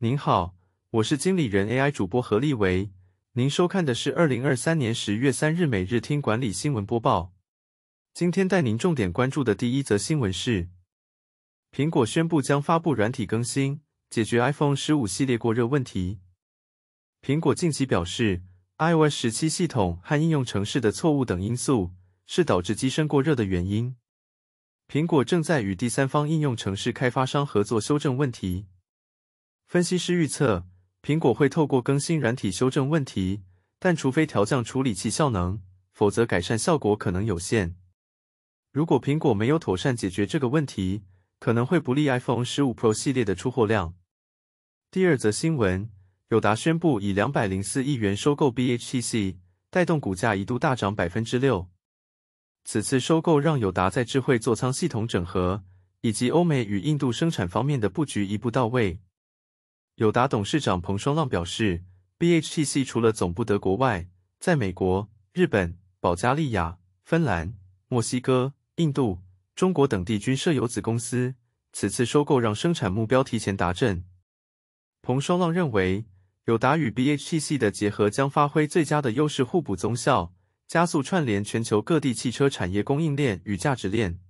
您好，我是经理人 AI 主播何立维。您收看的是二零二三年十月三日每日听管理新闻播报。今天带您重点关注的第一则新闻是：苹果宣布将发布软体更新，解决 iPhone 十五系列过热问题。苹果近期表示，iOS 十七系统和应用城市的错误等因素是导致机身过热的原因。苹果正在与第三方应用城市开发商合作修正问题。分析师预测，苹果会透过更新软体修正问题，但除非调降处理器效能，否则改善效果可能有限。如果苹果没有妥善解决这个问题，可能会不利 iPhone 十五 Pro 系列的出货量。第二则新闻，友达宣布以两百零四亿元收购 B H T C，带动股价一度大涨百分之六。此次收购让友达在智慧座舱系统整合以及欧美与印度生产方面的布局一步到位。友达董事长彭双浪表示，B H T C 除了总部德国外，在美国、日本、保加利亚、芬兰、墨西哥、印度、中国等地均设有子公司。此次收购让生产目标提前达阵。彭双浪认为，友达与 B H T C 的结合将发挥最佳的优势，互补综效，加速串联全球各地汽车产业供应链与价值链。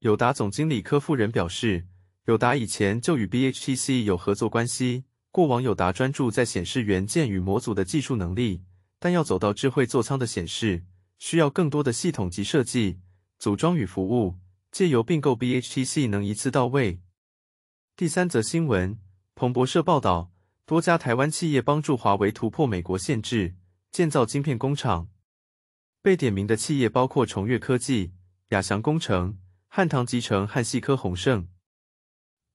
友达总经理柯富仁表示。友达以前就与 B H T C 有合作关系，过往友达专注在显示元件与模组的技术能力，但要走到智慧座舱的显示，需要更多的系统及设计、组装与服务，借由并购 B H T C 能一次到位。第三则新闻，彭博社报道，多家台湾企业帮助华为突破美国限制，建造晶片工厂。被点名的企业包括重越科技、亚翔工程、汉唐集成和细科宏盛。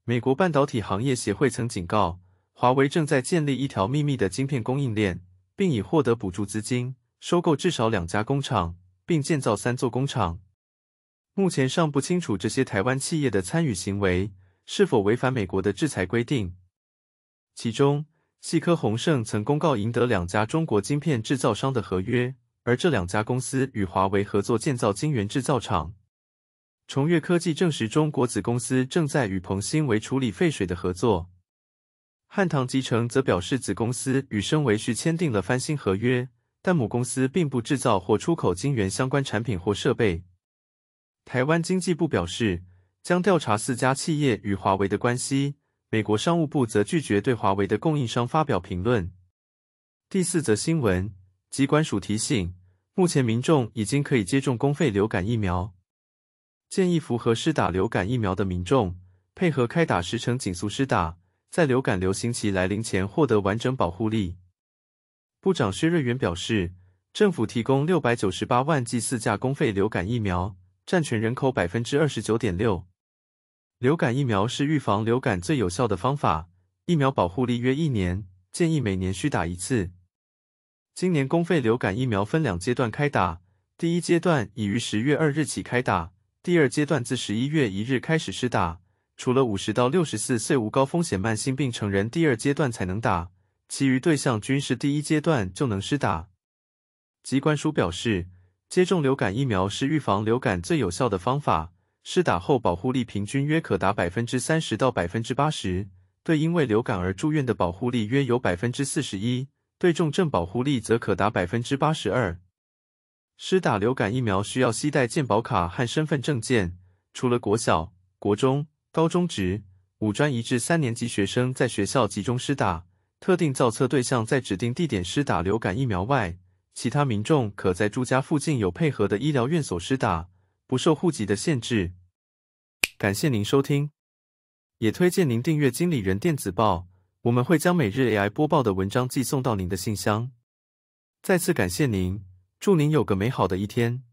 美国半导体行业协会曾警告，华为正在建立一条秘密的晶片供应链，并已获得补助资金，收购至少两家工厂，并建造三座工厂。目前尚不清楚这些台湾企业的参与行为是否违反美国的制裁规定。其中，细科宏盛曾公告赢得两家中国晶片制造商的合约，而这两家公司与华为合作建造晶圆制造厂。重越科技证实，中国子公司正在与鹏兴为处理废水的合作。汉唐集成则表示，子公司与升维旭签订了翻新合约，但母公司并不制造或出口晶圆相关产品或设备。台湾经济部表示，将调查四家企业与华为的关系。美国商务部则拒绝对华为的供应商发表评论。第四则新闻，机关署提醒，目前民众已经可以接种公费流感疫苗。建议符合施打流感疫苗的民众，配合开打时程紧速施打，在流感流行期来临前获得完整保护力。部长薛瑞元表示，政府提供六百九十八万剂四价公费流感疫苗，占全人口百分之二十九点六。流感疫苗是预防流感最有效的方法，疫苗保护力约一年，建议每年需打一次。今年公费流感疫苗分两阶段开打，第一阶段已于十月二日起开打。第二阶段自十一月一日开始施打，除了五十到六十四岁无高风险慢性病成人，第二阶段才能打，其余对象均是第一阶段就能施打。机关署表示，接种流感疫苗是预防流感最有效的方法，施打后保护力平均约可达百分之三十到百分之八十，对因为流感而住院的保护力约有百分之四十一，对重症保护力则可达百分之八十二。施打流感疫苗需要携带健保卡和身份证件。除了国小、国中、高中职、五专一至三年级学生在学校集中施打特定造册对象，在指定地点施打流感疫苗外，其他民众可在住家附近有配合的医疗院所施打，不受户籍的限制。感谢您收听，也推荐您订阅《经理人电子报》，我们会将每日 AI 播报的文章寄送到您的信箱。再次感谢您。祝您有个美好的一天。